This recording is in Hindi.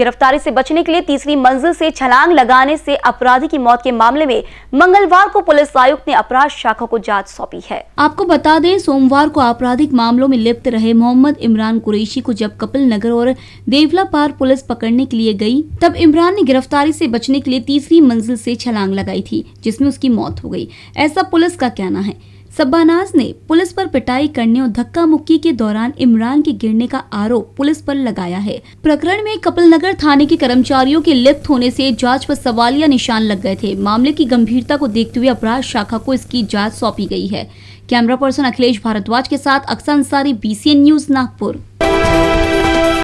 गिरफ्तारी से बचने के लिए तीसरी मंजिल से छलांग लगाने से अपराधी की मौत के मामले में मंगलवार को पुलिस आयुक्त ने अपराध शाखा को जांच सौंपी है आपको बता दें सोमवार को आपराधिक मामलों में लिप्त रहे मोहम्मद इमरान कुरैशी को जब कपिल नगर और देवला पार पुलिस पकड़ने के लिए गयी तब इमरान ने गिरफ्तारी ऐसी बचने के लिए तीसरी मंजिल ऐसी छलांग लगाई थी जिसमे उसकी मौत हो गयी ऐसा पुलिस का कहना है सब्बानाज ने पुलिस पर पिटाई करने और धक्का मुक्की के दौरान इमरान के गिरने का आरोप पुलिस पर लगाया है प्रकरण में कपिल नगर थाने के कर्मचारियों के लिप्त होने से जांच पर सवालिया निशान लग गए थे मामले की गंभीरता को देखते हुए अपराध शाखा को इसकी जांच सौंपी गई है कैमरा पर्सन अखिलेश भारद्वाज के साथ अक्सर अंसारी बी न्यूज नागपुर